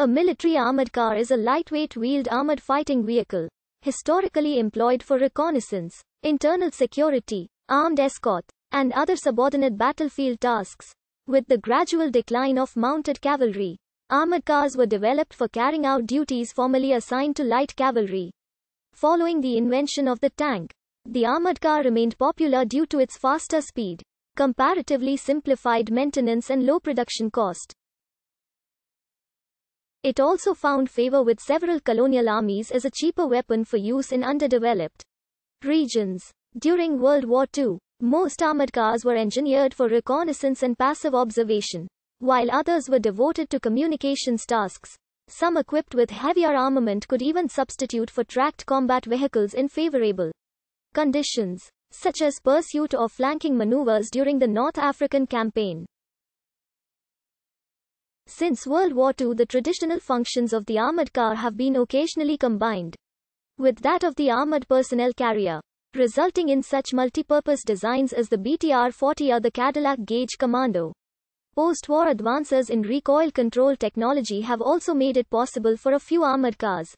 A military armored car is a lightweight wheeled armored fighting vehicle, historically employed for reconnaissance, internal security, armed escort, and other subordinate battlefield tasks. With the gradual decline of mounted cavalry, armored cars were developed for carrying out duties formerly assigned to light cavalry. Following the invention of the tank, the armored car remained popular due to its faster speed, comparatively simplified maintenance and low production cost. It also found favor with several colonial armies as a cheaper weapon for use in underdeveloped regions. During World War II, most armored cars were engineered for reconnaissance and passive observation, while others were devoted to communications tasks. Some equipped with heavier armament could even substitute for tracked combat vehicles in favorable conditions, such as pursuit or flanking maneuvers during the North African campaign. Since World War II the traditional functions of the armoured car have been occasionally combined with that of the armoured personnel carrier, resulting in such multipurpose designs as the BTR-40 or the Cadillac Gauge Commando. Post-war advances in recoil control technology have also made it possible for a few armoured cars,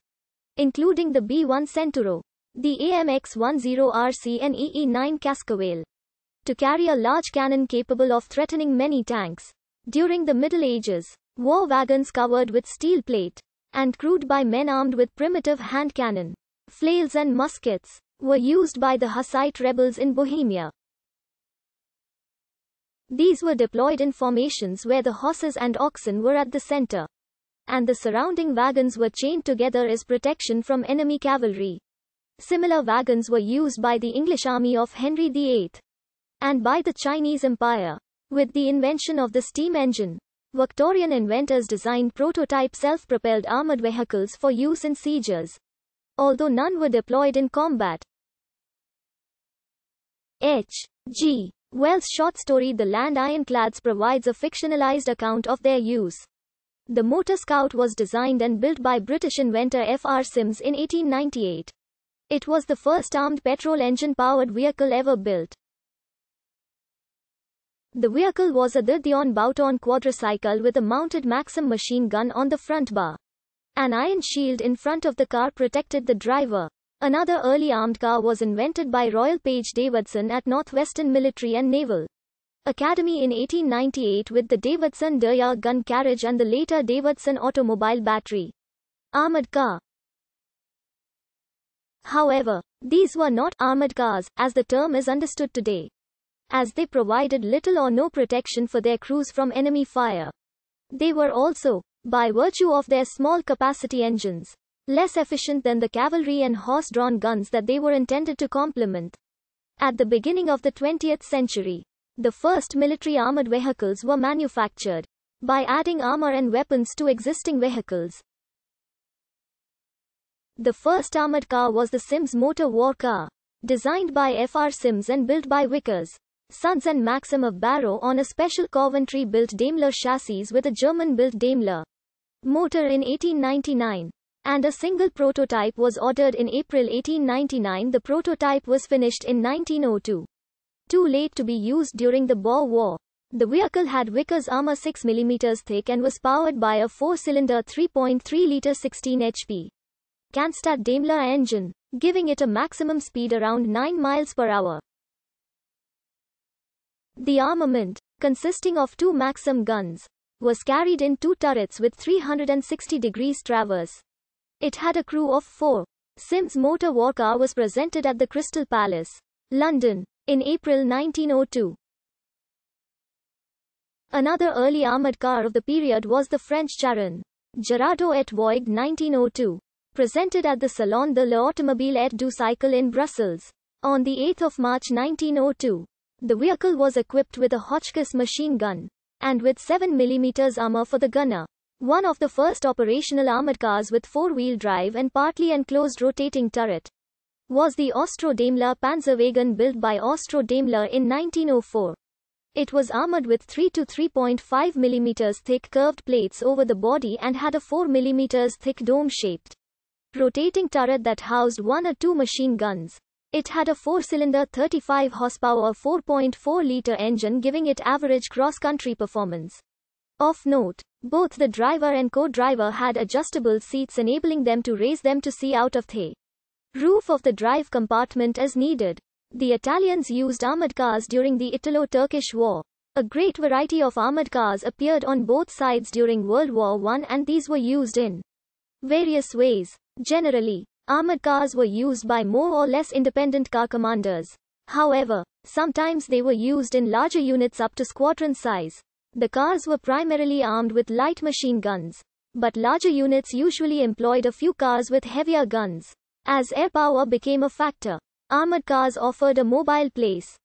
including the B-1 Centuro, the AMX-10RC and EE-9 Cascavale, to carry a large cannon capable of threatening many tanks. During the Middle Ages, war wagons covered with steel plate and crewed by men armed with primitive hand cannon, flails, and muskets, were used by the Hussite rebels in Bohemia. These were deployed in formations where the horses and oxen were at the center, and the surrounding wagons were chained together as protection from enemy cavalry. Similar wagons were used by the English army of Henry VIII and by the Chinese Empire. With the invention of the steam engine, Victorian inventors designed prototype self-propelled armored vehicles for use in sieges, although none were deployed in combat. H. G. Wells' short story The Land Ironclads provides a fictionalized account of their use. The Motor Scout was designed and built by British inventor F. R. Sims in 1898. It was the first armed petrol engine powered vehicle ever built. The vehicle was a Dirdion Bouton quadricycle with a mounted Maxim machine gun on the front bar. An iron shield in front of the car protected the driver. Another early armed car was invented by Royal Page Davidson at Northwestern Military and Naval Academy in 1898 with the Davidson Dyer gun carriage and the later Davidson automobile battery. Armored car. However, these were not armored cars, as the term is understood today as they provided little or no protection for their crews from enemy fire. They were also, by virtue of their small capacity engines, less efficient than the cavalry and horse-drawn guns that they were intended to complement. At the beginning of the 20th century, the first military armored vehicles were manufactured by adding armor and weapons to existing vehicles. The first armored car was the Sims Motor War Car, designed by F.R. Sims and built by Vickers. Sons and Maxim of Barrow on a special Coventry-built Daimler chassis with a German-built Daimler motor in 1899. And a single prototype was ordered in April 1899. The prototype was finished in 1902. Too late to be used during the Boer War. The vehicle had Vickers armor 6 mm thick and was powered by a four-cylinder 3.3-liter 16 HP Canstad Daimler engine, giving it a maximum speed around 9 miles per hour. The armament, consisting of two Maxim guns, was carried in two turrets with 360 degrees traverse. It had a crew of four. Sims motor Car was presented at the Crystal Palace, London, in April 1902. Another early armoured car of the period was the French Charon. Gerardo et Voigt 1902. Presented at the Salon de l'Automobile et du Cycle in Brussels, on 8 March 1902. The vehicle was equipped with a Hotchkiss machine gun and with 7mm armor for the gunner. One of the first operational armored cars with four-wheel drive and partly enclosed rotating turret was the austro daimler Panzerwagen built by austro daimler in 1904. It was armored with 3 to 3.5 mm thick curved plates over the body and had a 4 mm thick dome-shaped rotating turret that housed one or two machine guns. It had a four-cylinder 35 horsepower 4.4-litre engine giving it average cross-country performance. Of note, both the driver and co-driver had adjustable seats enabling them to raise them to see out of the roof of the drive compartment as needed. The Italians used armored cars during the Italo-Turkish War. A great variety of armored cars appeared on both sides during World War I and these were used in various ways. Generally, Armored cars were used by more or less independent car commanders. However, sometimes they were used in larger units up to squadron size. The cars were primarily armed with light machine guns. But larger units usually employed a few cars with heavier guns. As air power became a factor, armored cars offered a mobile place.